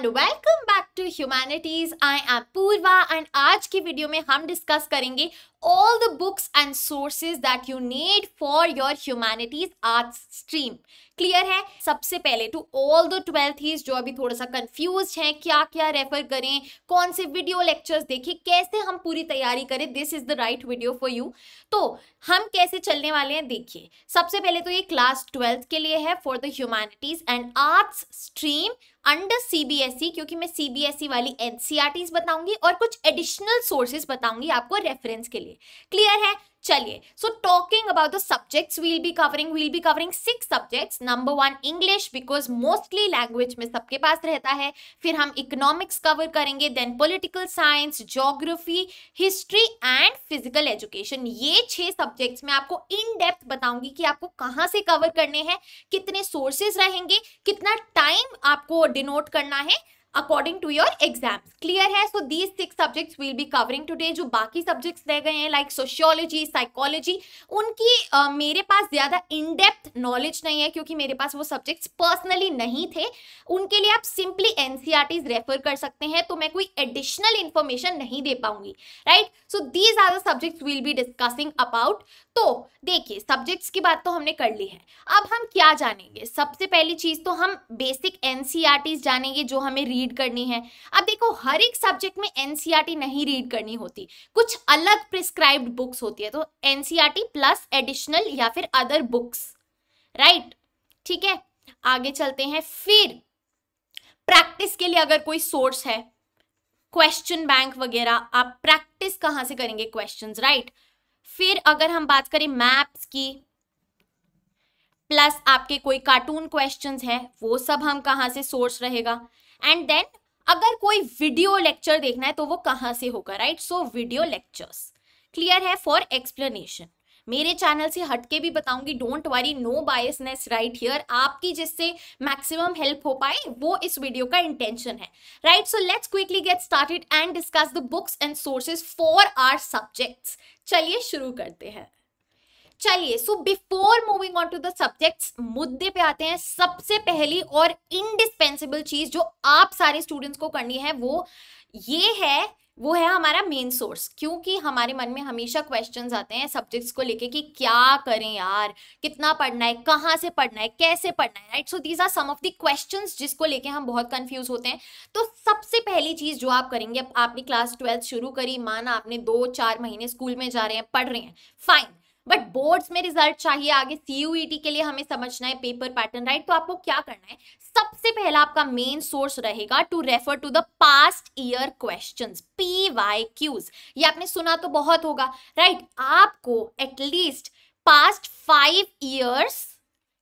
And welcome back to humanities I am Purva and आज की video में हम डिस्कस करेंगे all the books and sources that you need for your humanities arts stream clear है सबसे पहले टू ऑल द ट्वेल्थ जो अभी थोड़ा सा कंफ्यूज हैं क्या क्या रेफर करें कौन से वीडियो लेक्चर्स देखें कैसे हम पूरी तैयारी करें this is the right video for you तो हम कैसे चलने वाले हैं देखिए सबसे पहले तो ये क्लास ट्वेल्थ के लिए है for the humanities and arts stream under CBSE क्योंकि मैं सीबीएसई e वाली एनसीआरटीज e बताऊंगी और कुछ एडिशनल सोर्सेज बताऊंगी आपको रेफरेंस के लिए लिए क्लियर है चलिए so talking about the subjects we'll be covering we'll be covering six subjects number one English because mostly language में सबके पास रहता है फिर हम इकोनॉमिक्स कवर करेंगे then political science geography history and physical education ये छह सब्जेक्ट्स में आपको इन डेप्थ बताऊंगी कि आपको कहाँ से कवर करने हैं कितने सोर्सेज रहेंगे कितना टाइम आपको डिनोट करना है according to your exams clear है so these six subjects will be covering today जो बाकी सब्जेक्ट्स रह गए हैं लाइक सोशियोलॉजी साइकोलॉजी उनकी uh, मेरे पास ज़्यादा इन डेप्थ नॉलेज नहीं है क्योंकि मेरे पास वो सब्जेक्ट्स पर्सनली नहीं थे उनके लिए आप सिंपली एनसीआरटीज रेफर कर सकते हैं तो मैं कोई एडिशनल इन्फॉर्मेशन नहीं दे पाऊंगी right so these are the subjects will be discussing about तो देखिए सब्जेक्ट्स की बात तो हमने कर ली है अब हम क्या जानेंगे सबसे पहली चीज तो हम बेसिक एनसीईआरटी e जानेंगे जो हमें रीड करनी है अब देखो हर एक सब्जेक्ट में एनसीईआरटी e नहीं रीड करनी होती कुछ अलग प्रिस्क्राइब्ड बुक्स होती है तो एनसीईआरटी प्लस एडिशनल या फिर अदर बुक्स राइट ठीक है आगे चलते हैं फिर प्रैक्टिस के लिए अगर कोई सोर्स है क्वेश्चन बैंक वगैरह आप प्रैक्टिस कहाँ से करेंगे क्वेश्चंस राइट right? फिर अगर हम बात करें मैप्स की प्लस आपके कोई कार्टून क्वेश्चन है वो सब हम कहाँ से सोर्स रहेगा एंड देन अगर कोई वीडियो लेक्चर देखना है तो वो कहाँ से होगा right so video lectures clear है फॉर एक्सप्लेनेशन मेरे चैनल से हटके भी बताऊंगी don't worry no biasness right here आपकी जिससे मैक्सिमम हेल्प हो पाए वो इस वीडियो का इंटेंशन है right so let's quickly get started and discuss the books and sources for our subjects चलिए शुरू करते हैं चलिए so before moving on to the subjects मुद्दे पे आते हैं सबसे पहली और इंडिस्पेंसिबल चीज जो आप सारे स्टूडेंट्स को करनी है वो ये है वो है हमारा मेन सोर्स क्योंकि हमारे मन में हमेशा क्वेश्चन आते हैं सब्जेक्ट्स को लेके कि क्या करें यार कितना पढ़ना है कहाँ से पढ़ना है कैसे पढ़ना है right so these are some of the question जिसको लेके हम बहुत कंफ्यूज होते हैं तो सबसे पहली चीज़ जो आप करेंगे आपने क्लास ट्वेल्थ शुरू करी माना आपने दो चार महीने स्कूल में जा रहे हैं पढ़ रहे हैं फाइन बट बोर्ड्स में रिजल्ट चाहिए आगे सीयूईटी e के लिए हमें समझना है पेपर पैटर्न राइट तो आपको क्या करना है सबसे पहला आपका मेन सोर्स रहेगा to refer to the past year question P Y Qs ये आपने सुना तो बहुत होगा राइट right? आपको एटलीस्ट पास्ट फाइव ईयर्स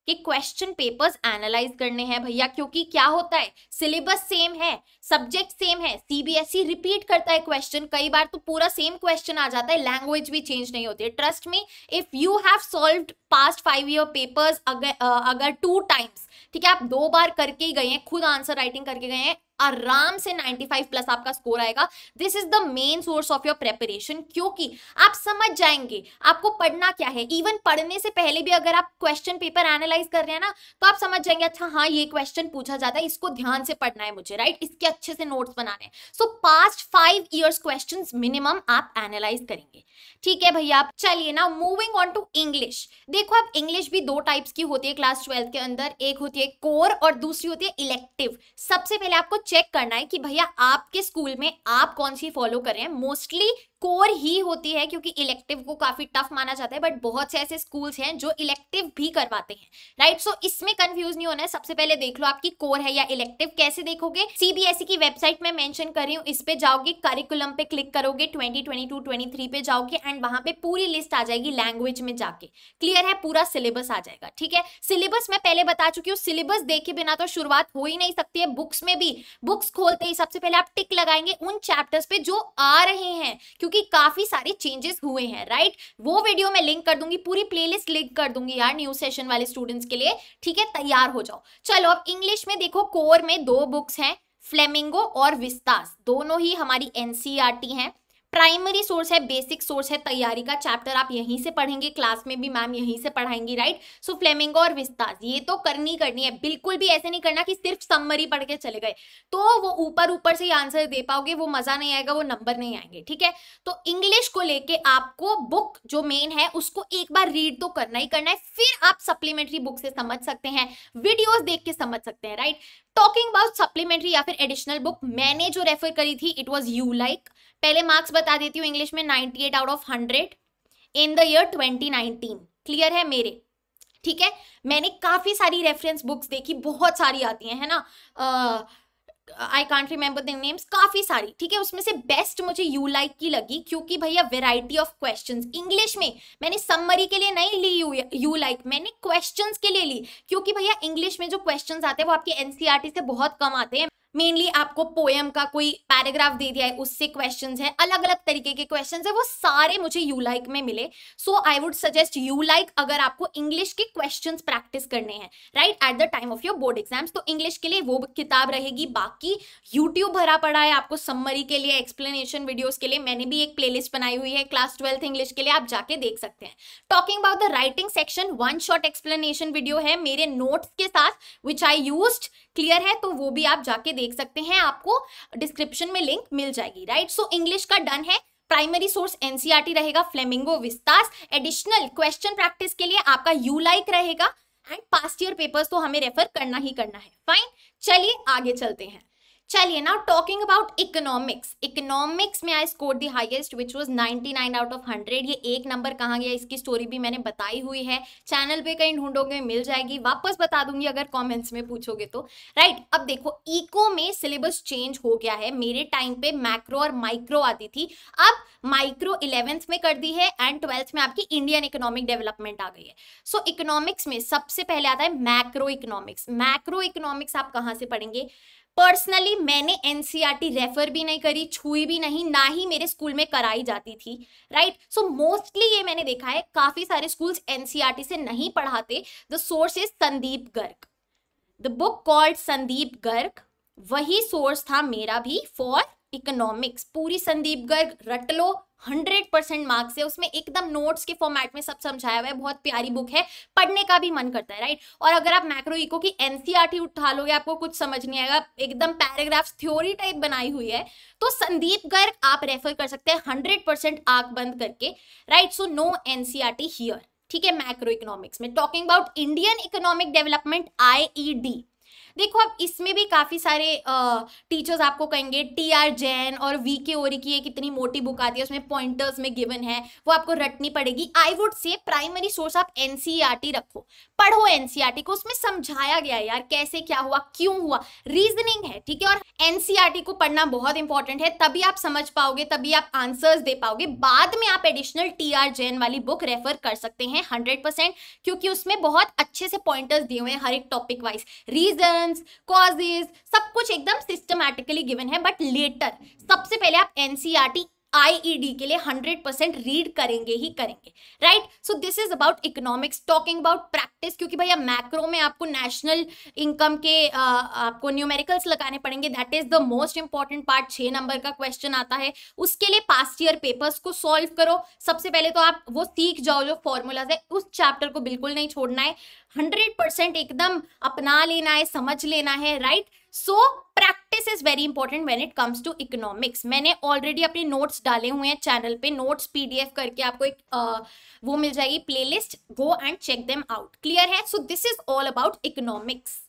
कि क्वेश्चन पेपर्स एनालाइज करने हैं भैया क्योंकि क्या होता है सिलेबस सेम है सब्जेक्ट सेम है सीबीएसई रिपीट e करता है क्वेश्चन कई बार तो पूरा सेम क्वेश्चन आ जाता है लैंग्वेज भी चेंज नहीं होती है trust me if you have solve past five year papers अगर अगर टू टाइम्स ठीक है आप दो बार करके ही गए हैं खुद आंसर राइटिंग करके गए हैं आराम से 95 प्लस आपका स्कोर आएगा this is the main source of your preparation क्योंकि आप समझ जाएंगे आपको पढ़ना क्या है इवन पढ़ने से पहले भी अगर आप क्वेश्चन पेपर एनालाइज कर रहे हैं ना तो आप समझ जाएंगे अच्छा हाँ ये क्वेश्चन पूछा जाता है इसको ध्यान से पढ़ना है मुझे राइट इसके अच्छे से नोट्स बनाने हैं so past five years question minimum आप एनालाइज करेंगे ठीक है भैया आप चलिए ना मूविंग ऑन टू इंग्लिश देखो आप इंग्लिश भी दो टाइप्स की होती है क्लास ट्वेल्थ के अंदर एक होती है कोर और दूसरी होती है इलेक्टिव सबसे पहले आपको चेक करना है कि भैया आपके स्कूल में आप कौन सी फॉलो कर रहे हैं मोस्टली कोर ही होती है क्योंकि इलेक्टिव को काफी टफ माना जाता है बट बहुत से ऐसे स्कूल्स हैं जो इलेक्टिव भी करवाते हैं राइट सो इसमें कंफ्यूज नहीं होना है सबसे पहले देख लो आपकी कोर है या इलेक्टिव कैसे देखोगे सीबीएसई e की वेबसाइट में मेंशन कर रही हूँ इस पे जाओगे करिकुलम पे क्लिक करोगे ट्वेंटी ट्वेंटी थ्री पे जाओगे एंड वहां पे पूरी लिस्ट आ जाएगी लैंग्वेज में जाके क्लियर है पूरा सिलेबस आ जाएगा ठीक है सिलेबस मैं पहले बता चुकी हूँ सिलेबस देखे बिना तो शुरुआत हो ही नहीं सकती है बुक्स में भी बुक्स खोलते ही सबसे पहले आप टिक लगाएंगे उन चैप्टर्स पे जो आ रहे हैं क्योंकि काफी सारे चेंजेस हुए हैं राइट वो वीडियो मैं लिंक कर दूंगी पूरी प्लेलिस्ट लिंक कर दूंगी यार न्यू सेशन वाले स्टूडेंट्स के लिए ठीक है तैयार हो जाओ चलो अब इंग्लिश में देखो कोर में दो बुक्स हैं फ्लेमिंगो और विस्तास दोनों ही हमारी एनसीआरटी e हैं प्राइमरी सोर्स है बेसिक सोर्स है तैयारी का चैप्टर आप यहीं से पढ़ेंगे क्लास में भी मैम यहीं से पढ़ाएंगी राइट सो फ्लेमिंगो और विस्तास ये तो करनी करनी है बिल्कुल भी ऐसे नहीं करना कि सिर्फ सम्मरी पढ़ के चले गए तो वो ऊपर ऊपर से आंसर दे पाओगे वो मजा नहीं आएगा वो नंबर नहीं आएंगे ठीक है तो इंग्लिश को लेके आपको बुक जो मेन है उसको एक बार रीड तो करना ही करना है फिर आप सप्लीमेंट्री बुक से समझ सकते हैं वीडियोज देख के समझ सकते हैं राइट टॉकिंग अबाउट सप्लीमेंट्री या फिर एडिशनल बुक मैंने जो रेफर करी थी इट वॉज यू लाइक पहले मार्क्स बता देती हूँ इंग्लिश में ninety eight out of hundred in the year twenty nineteen clear है मेरे ठीक है मैंने काफ़ी सारी रेफरेंस बुक्स देखी बहुत सारी आती हैं है ना uh, I can't remember the names काफ़ी सारी ठीक है उसमें से बेस्ट मुझे यू लाइक की लगी क्योंकि भैया वेराइटी ऑफ क्वेश्चन इंग्लिश में मैंने समरी के लिए नहीं ली यू लाइक मैंने क्वेश्चन के लिए ली क्योंकि भैया इंग्लिश में जो क्वेश्चन आते हैं वो आपके एनसीआरटी e से बहुत कम आते हैं मेनली आपको पोएम का कोई पैराग्राफ दे दिया है उससे क्वेश्चन है अलग अलग तरीके के क्वेश्चन है वो सारे मुझे यू लाइक like में मिले so I would suggest you like अगर आपको इंग्लिश के क्वेश्चन प्रैक्टिस करने हैं right at the time of your board exams तो इंग्लिश के लिए वो किताब रहेगी बाकी यूट्यूब भरा पड़ा है आपको सम्मरी के लिए एक्सप्लेनेशन वीडियोज के लिए मैंने भी एक प्लेलिस्ट बनाई हुई है क्लास ट्वेल्थ इंग्लिश के लिए आप जाके देख सकते हैं talking about the writing section one short explanation video है मेरे नोट्स के साथ विच आई यूज क्लियर है तो वो भी आप जाके देख देख सकते हैं आपको डिस्क्रिप्शन में लिंक मिल जाएगी राइट सो इंग्लिश का डन है प्राइमरी सोर्स एनसीआरटी रहेगा Flamingo Vistas additional question practice के लिए आपका यू लाइक रहेगा एंड पास्ट ईयर पेपर्स तो हमें रेफर करना ही करना है फाइन चलिए आगे चलते हैं चलिए now talking about economics economics में I score the highest which was 99 out of 100 ये एक नंबर कहाँ गया इसकी स्टोरी भी मैंने बताई हुई है चैनल पे कहीं ढूंढोगे मिल जाएगी वापस बता दूंगी अगर कमेंट्स में पूछोगे तो राइट right, अब देखो इको में सिलेबस चेंज हो गया है मेरे टाइम पे मैक्रो और माइक्रो आती थी अब माइक्रो इलेवेंथ में कर दी है एंड ट्वेल्थ में आपकी इंडियन इकोनॉमिक डेवलपमेंट आ गई है सो so, इकोनॉमिक्स में सबसे पहले आता है मैक्रो इकोनॉमिक्स मैक्रो इकोनॉमिक्स आप कहाँ से पढ़ेंगे पर्सनली मैंने एन रेफर e भी नहीं करी छुई भी नहीं ना ही मेरे स्कूल में कराई जाती थी राइट सो मोस्टली ये मैंने देखा है काफी सारे स्कूल्स एन e से नहीं पढ़ाते the source is Sandeep Garg the book called Sandeep Garg वही सोर्स था मेरा भी फॉर इकोनॉमिक्स पूरी संदीप गर्ग रट लो हंड्रेड परसेंट मार्क्स है उसमें एकदम नोट्स के फॉर्मेट में सब समझाया हुआ है बहुत प्यारी बुक है पढ़ने का भी मन करता है राइट और अगर आप मैक्रो इको की एनसीआरटी e उठा लोगे आपको कुछ समझ नहीं आएगा एकदम पैराग्राफ्स थ्योरी टाइप बनाई हुई है तो संदीप गर्ग आप रेफर कर सकते हैं हंड्रेड परसेंट आग बंद करके right so no NCERT here ठीक है मैक्रो इकोनॉमिक्स में talking about Indian economic development IED देखो अब इसमें भी काफ़ी सारे टीचर्स आपको कहेंगे टी आर जैन और वी के ओरी की एक इतनी मोटी बुक आती है उसमें पॉइंटर्स में गिवन है वो आपको रटनी पड़ेगी I would say primary source आप एनसीईआरटी e रखो पढ़ो एनसीईआरटी e को उसमें समझाया गया यार कैसे क्या हुआ क्यों हुआ रीजनिंग है ठीक है और एनसीईआरटी e को पढ़ना बहुत इंपॉर्टेंट है तभी आप समझ पाओगे तभी आप आंसर्स दे पाओगे बाद में आप एडिशनल टी आर जैन वाली बुक रेफर कर सकते हैं हंड्रेड परसेंट क्योंकि उसमें बहुत अच्छे से पॉइंटर्स दिए हुए हैं हर एक topic wise reason reasons causes सब कुछ एकदम सिस्टमैटिकली गिवन है बट लेटर सबसे पहले आप एनसीआरटी आईईडी e के लिए 100 परसेंट रीड करेंगे ही करेंगे right so this is about economics talking about practice क्योंकि भैया मैक्रो में आपको नेशनल इनकम के uh, आपको न्यूमेरिकल्स लगाने पड़ेंगे that is the most important part छः नंबर का क्वेश्चन आता है उसके लिए पास्ट ईयर पेपर्स को सॉल्व करो सबसे पहले तो आप वो सीख जाओ जो फॉर्मूलाज है उस चैप्टर को बिल्कुल नहीं छोड़ना है हंड्रेड परसेंट एकदम अपना लेना है समझ लेना है right so practice is very important when it comes to economics मैंने ऑलरेडी अपने नोट्स डाले हुए हैं चैनल पे नोट्स पीडीएफ करके आपको एक uh, वो मिल जाएगी playlist go and check them out clear है so this is all about economics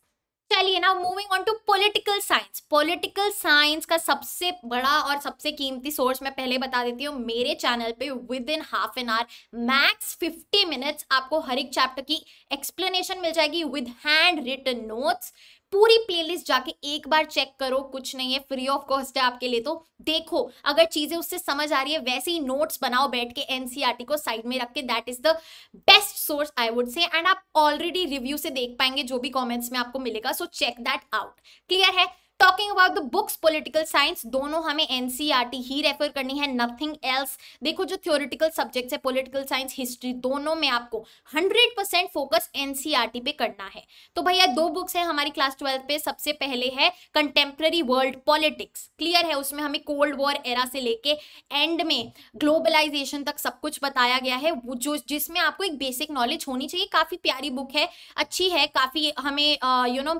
चलिए ना moving on to political science political science का सबसे बड़ा और सबसे कीमती सोर्स मैं पहले बता देती हूँ मेरे चैनल पे within half an hour max fifty minutes आपको हर एक चैप्टर की एक्सप्लेनेशन मिल जाएगी विद हैंड रिटन नोट्स पूरी प्लेलिस्ट जाके एक बार चेक करो कुछ नहीं है फ्री ऑफ कॉस्ट है आपके लिए तो देखो अगर चीजें उससे समझ आ रही है वैसे ही नोट्स बनाओ बैठ के एनसीआरटी e को साइड में रख के that is the best source I would say and आप ऑलरेडी रिव्यू से देख पाएंगे जो भी कॉमेंट्स में आपको मिलेगा so check that out clear है talking about the books political science दोनों हमें टी e ही रेफर करनी है नथिंग एल्स देखो जो थ्योरिटिकल सब्जेक्ट्स है पोलिटिकल साइंस हिस्ट्री दोनों में आपको हंड्रेड परसेंट फोकस टी पे करना है तो भैया दो बुक्स है हमारी क्लास ट्वेल्थ पे सबसे पहले है कंटेम्प्रेरी वर्ल्ड पॉलिटिक्स क्लियर है उसमें हमें कोल्ड वॉर एरा से लेके एंड में ग्लोबलाइजेशन तक सब कुछ बताया गया है जो जिसमें आपको एक बेसिक नॉलेज होनी चाहिए काफ़ी प्यारी बुक है अच्छी है काफ़ी हमें यू नो you know,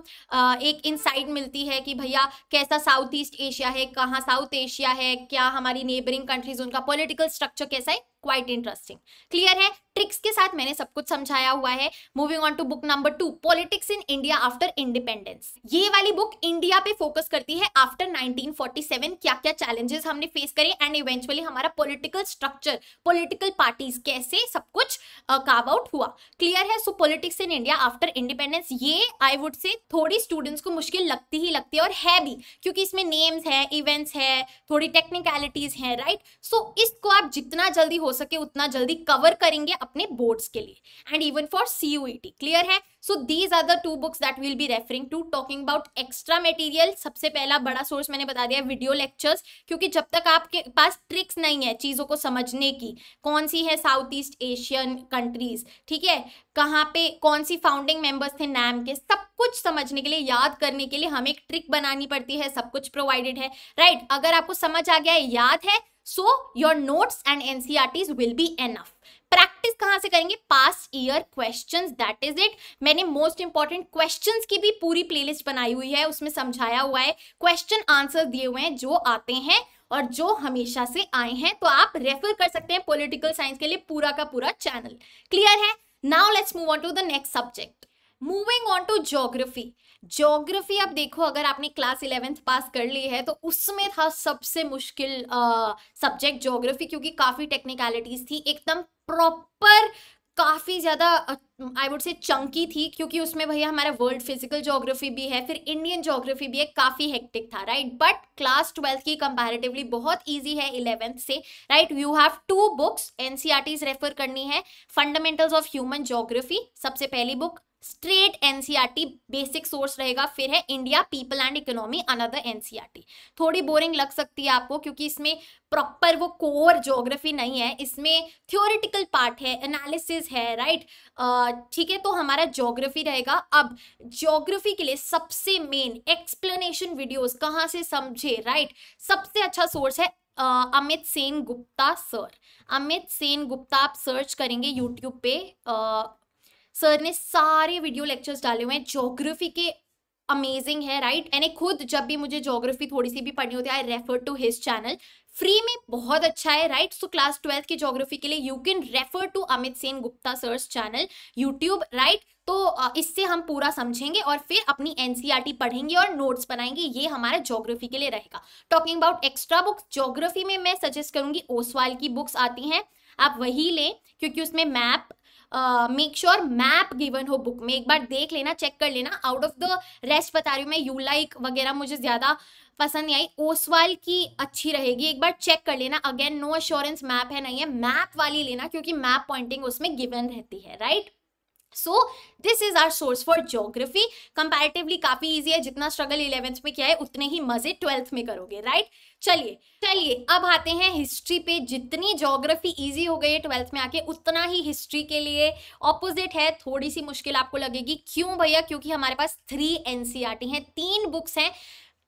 एक इनसाइट मिलती है कि भैया भैया कैसा साउथ ईस्ट एशिया है कहाँ साउथ एशिया है क्या हमारी नेबरिंग कंट्रीज उनका पॉलिटिकल स्ट्रक्चर कैसा है क्वाइट इंटरेस्टिंग क्लियर है ट्रिक्स के साथ मैंने सब कुछ समझाया हुआ है moving on to book number two politics in India after independence ये वाली बुक इंडिया पे फोकस करती है आफ्टर 1947 क्या क्या चैलेंजेस हमने फेस करे एंड इवेंचुअली हमारा पॉलिटिकल स्ट्रक्चर पॉलिटिकल पार्टीज कैसे सब कुछ काव uh, आउट हुआ क्लियर है so politics in India after independence ये आई वुड से थोड़ी स्टूडेंट्स को मुश्किल लगती ही लगती है और है भी क्योंकि इसमें नेम्स है इवेंट्स है थोड़ी टेक्निकलिटीज है राइट right? सो so, इसको आप जितना जल्दी हो हो सके उतना जल्दी कवर करेंगे अपने बोर्ड्स के लिए एंड इवन फॉर सी क्लियर है so these are the two books that will be referring to talking about extra material सबसे पहला बड़ा सोर्स मैंने बता दिया वीडियो लेक्चर्स क्योंकि जब तक आपके पास ट्रिक्स नहीं है चीज़ों को समझने की कौन सी है साउथ ईस्ट एशियन कंट्रीज ठीक है कहाँ पे कौन सी फाउंडिंग मेंबर्स थे नैम के सब कुछ समझने के लिए याद करने के लिए हमें एक ट्रिक बनानी पड़ती है सब कुछ प्रोवाइडेड है राइट right, अगर आपको समझ आ गया है याद है so your notes and NCERTs will be enough practice कहाँ से करेंगे past year question that is it मैंने मोस्ट इंपॉर्टेंट क्वेश्चन की भी पूरी प्लेलिस्ट बनाई हुई है उसमें समझाया हुआ है क्वेश्चन आंसर दिए हुए हैं जो आते हैं और जो हमेशा से आए हैं तो आप रेफर कर सकते हैं पॉलिटिकल साइंस के लिए पूरा का पूरा चैनल क्लियर है now let's move on to the next subject moving on to geography geography आप देखो अगर आपने क्लास इलेवेंथ पास कर ली है तो उसमें था सबसे मुश्किल सब्जेक्ट जोग्राफी क्योंकि काफ़ी टेक्निकलिटीज़ थी एकदम प्रॉपर काफ़ी ज़्यादा आई वुड से चंकी थी क्योंकि उसमें भैया हमारा वर्ल्ड फिजिकल जोग्राफी भी है फिर इंडियन जोग्राफी भी है काफ़ी हेक्टिक था राइट बट क्लास ट्वेल्थ की कंपैरेटिवली बहुत इजी है इलेवेंथ से right you have two books and refer करनी है फंडामेंटल्स ऑफ ह्यूमन जोग्राफी सबसे पहली book straight NCERT basic source रहेगा फिर है India people and economy another NCERT थोड़ी बोरिंग लग सकती है आपको क्योंकि इसमें प्रॉपर वो कोर ज्योग्राफी नहीं है इसमें थ्योरिटिकल पार्ट है एनालिसिस है राइट ठीक है तो हमारा ज्योग्राफी रहेगा अब ज्योग्राफी के लिए सबसे मेन एक्सप्लेनेशन वीडियोज कहाँ से समझे राइट सबसे अच्छा सोर्स है Uh, अमित सेन गुप्ता सर अमित सेन गुप्ता आप सर्च करेंगे यूट्यूब पे सर ने सारे वीडियो लेक्चर्स डाले हुए हैं जोग्राफी के अमेजिंग है राइट यानी खुद जब भी मुझे जोग्राफी थोड़ी सी भी पढ़नी होती है I refer to his channel free में बहुत अच्छा है राइट सो क्लास ट्वेल्थ की जोग्राफी के लिए you can refer to Amit Sen Gupta sir's channel YouTube right तो इससे हम पूरा समझेंगे और फिर अपनी एनसीईआरटी e पढ़ेंगे और नोट्स बनाएंगे ये हमारा जोग्राफी के लिए रहेगा talking about extra books geography में मैं सजेस्ट करूंगी ओसवाल की बुक्स आती हैं आप वही लें क्योंकि उसमें map make sure map given हो बुक में एक बार देख लेना चेक कर लेना आउट ऑफ द रेस्ट बता रही हूँ मैं यू लाइक वगैरह मुझे ज़्यादा पसंद नहीं आई ओसवाल की अच्छी रहेगी एक बार चेक कर लेना अगेन नो अश्योरेंस मैप है नहीं है मैप वाली लेना क्योंकि मैप पॉइंटिंग उसमें गिवन रहती है right right? So this is our source for geography comparatively काफी ईजी है जितना स्ट्रगल इलेवेंथ में किया है उतने ही मजे ट्वेल्थ में करोगे राइट right? चलिए चलिए अब आते हैं हिस्ट्री पे जितनी ज्योग्राफी इजी हो गई है ट्वेल्थ में आके उतना ही हिस्ट्री के लिए ऑपोजिट है थोड़ी सी मुश्किल आपको लगेगी क्यों भैया क्योंकि हमारे पास थ्री एनसीआरटी e हैं तीन बुक्स हैं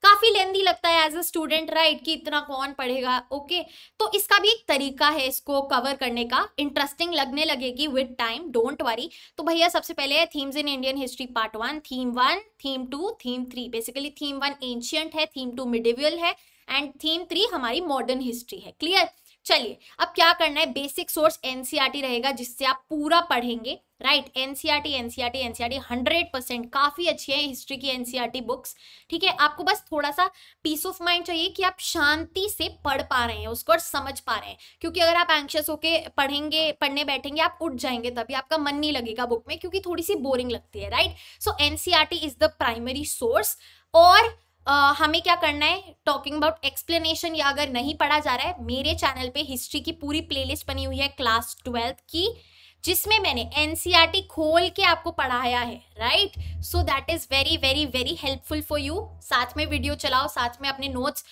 काफ़ी लेंदी लगता है एज अ स्टूडेंट राइट कि इतना कौन पढ़ेगा ओके okay? तो इसका भी एक तरीका है इसको कवर करने का इंटरेस्टिंग लगने लगेगी विद टाइम डोंट वरी तो भैया सबसे पहले themes in Indian history part one theme one theme two theme three basically theme one ancient है थीम टू मिडिवियल है एंड थीम थ्री हमारी मॉडर्न हिस्ट्री है क्लियर चलिए अब क्या करना है बेसिक सोर्स एनसीआरटी रहेगा जिससे आप पूरा पढ़ेंगे राइट टी एनसीआर टी हंड्रेड परसेंट काफ़ी अच्छी है हिस्ट्री की टी बुक्स e ठीक है आपको बस थोड़ा सा पीस ऑफ माइंड चाहिए कि आप शांति से पढ़ पा रहे हैं उसको और समझ पा रहे हैं क्योंकि अगर आप एंशियस होके पढ़ेंगे पढ़ने बैठेंगे आप उठ जाएंगे तभी आपका मन नहीं लगेगा बुक में क्योंकि थोड़ी सी बोरिंग लगती है right so NCERT is the primary source और Uh, हमें क्या करना है टॉकिंग अबाउट एक्सप्लेनेशन या अगर नहीं पढ़ा जा रहा है मेरे चैनल पे हिस्ट्री की पूरी प्लेलिस्ट बनी हुई है क्लास ट्वेल्थ की जिसमें मैंने एनसीईआरटी e खोल के आपको पढ़ाया है right so that is very very very helpful for you साथ में वीडियो चलाओ साथ में अपने नोट्स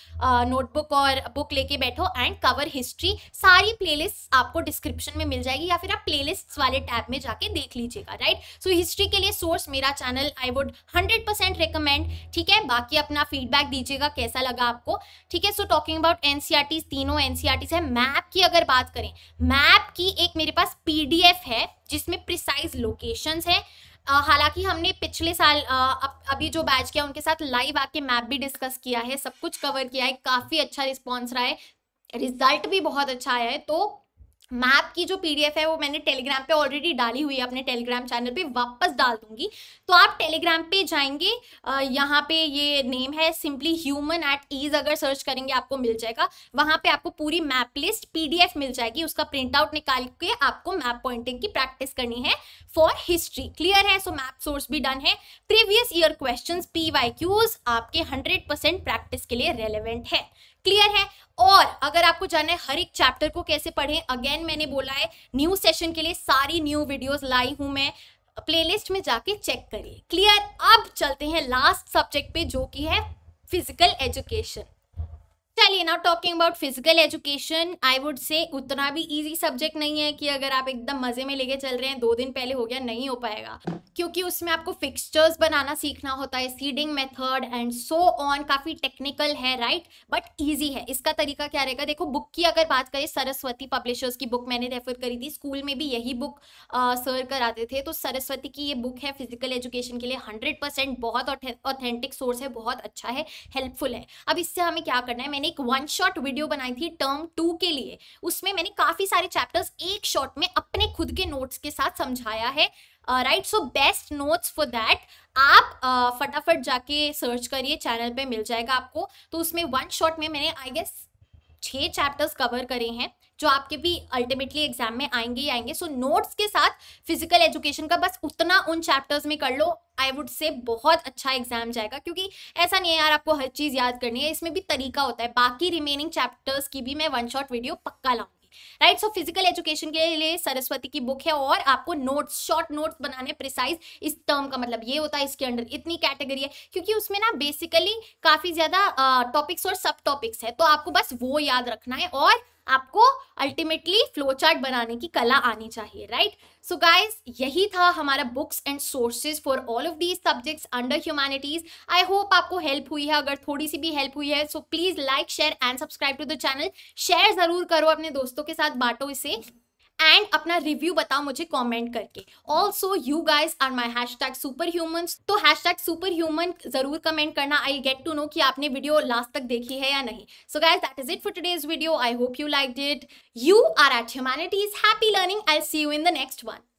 नोटबुक और बुक लेके बैठो एंड कवर हिस्ट्री सारी प्लेलिस्ट आपको डिस्क्रिप्शन में मिल जाएगी या फिर आप लिस्ट वाले टैब में जाके देख लीजिएगा राइट सो हिस्ट्री के लिए सोर्स मेरा channel I would hundred percent recommend ठीक है बाकी अपना फीडबैक दीजिएगा कैसा लगा आपको ठीक है सो टॉकिंग अबाउट एनसीआरटी तीनों एनसीआरटी है मैप की अगर बात करें मैप की एक मेरे पास एफ पीडीएफ है जिसमें प्रिसाइज लोकेशंस है हालांकि हमने पिछले साल अब अभी जो बैच किया उनके साथ लाइव आके मैप भी डिस्कस किया है सब कुछ कवर किया है काफ़ी अच्छा रिस्पॉन्स रहा है रिजल्ट भी बहुत अच्छा आया है तो मैप की जो पीडीएफ है वो मैंने टेलीग्राम पे ऑलरेडी डाली हुई है अपने टेलीग्राम चैनल पे वापस डाल दूंगी तो आप टेलीग्राम पे जाएंगे यहाँ पे ये नेम है सिंपली ह्यूमन एट ईज अगर सर्च करेंगे आपको मिल जाएगा वहाँ पे आपको पूरी मैप लिस्ट पीडीएफ मिल जाएगी उसका प्रिंट आउट निकाल के आपको मैप पॉइंटिंग की प्रैक्टिस करनी है फॉर हिस्ट्री क्लियर है सो मैप सोर्स भी डन है प्रीवियस ईयर क्वेश्चन पी आपके हंड्रेड परसेंट प्रैक्टिस के लिए रेलिवेंट है क्लियर है और अगर आपको जानना है हर एक चैप्टर को कैसे पढ़ें अगेन मैंने बोला है न्यू सेशन के लिए सारी न्यू वीडियोस लाई हूं मैं प्लेलिस्ट में जाके चेक करिए क्लियर अब चलते हैं लास्ट सब्जेक्ट पे जो कि है फिजिकल एजुकेशन चलिए now talking about physical education I would say उतना भी इजी सब्जेक्ट नहीं है कि अगर आप एकदम मजे में लेके चल रहे हैं दो दिन पहले हो गया नहीं हो पाएगा क्योंकि उसमें आपको फिक्सचर्स बनाना सीखना होता है seeding method and so on काफी टेक्निकल है राइट बट इजी है इसका तरीका क्या रहेगा देखो बुक की अगर बात करें सरस्वती पब्लिशर्स की बुक मैंने रेफर करी थी स्कूल में भी यही बुक सर कराते थे तो सरस्वती की ये बुक है फिजिकल एजुकेशन के लिए हंड्रेड बहुत ऑथेंटिक सोर्स है बहुत अच्छा है हेल्पफुल है अब इससे हमें क्या करना है मैंने एक वन शॉट वीडियो बनाई थी टर्म टू के लिए उसमें मैंने काफी सारे चैप्टर्स एक शॉट में अपने खुद के नोट्स के साथ समझाया है right so best notes for that आप uh, फटाफट जाके सर्च करिए चैनल पे मिल जाएगा आपको तो उसमें वन शॉट में मैंने आई गेस छह चैप्टर्स कवर करे हैं जो आपके भी अल्टीमेटली एग्जाम में आएंगे ही आएंगे सो so, नोट्स के साथ फिजिकल एजुकेशन का बस उतना उन चैप्टर्स में कर लो आई वुड से बहुत अच्छा एग्जाम जाएगा क्योंकि ऐसा नहीं है यार आपको हर चीज़ याद करनी है इसमें भी तरीका होता है बाकी रिमेनिंग चैप्टर्स की भी मैं वन शॉट वीडियो पक्का लाऊंगी राइट सो फिजिकल एजुकेशन के लिए सरस्वती की बुक है और आपको नोट्स शॉर्ट नोट्स बनाने प्रिसाइज इस टर्म का मतलब ये होता है इसके अंडर इतनी कैटेगरी है क्योंकि उसमें ना बेसिकली काफी ज्यादा टॉपिक्स और सब टॉपिक्स है तो आपको बस वो याद रखना है और आपको अल्टीमेटली फ्लो चार्ट बनाने की कला आनी चाहिए राइट सो गाइज यही था हमारा books and sources for all of these subjects under humanities I hope आपको हेल्प हुई है अगर थोड़ी सी भी हेल्प हुई है so please like share and subscribe to the channel share जरूर करो अपने दोस्तों के साथ बांटो इसे एंड अपना रिव्यू बताओ मुझे कॉमेंट करके also you guys are my hashtag super human तो हैश टैग सुपर ह्यूमन जरूर कमेंट करना आई गेट टू नो कि आपने वीडियो लास्ट तक देखी है या नहीं so guys that is it for today's video I hope you like it you are at humanities is happy learning I see you in the next one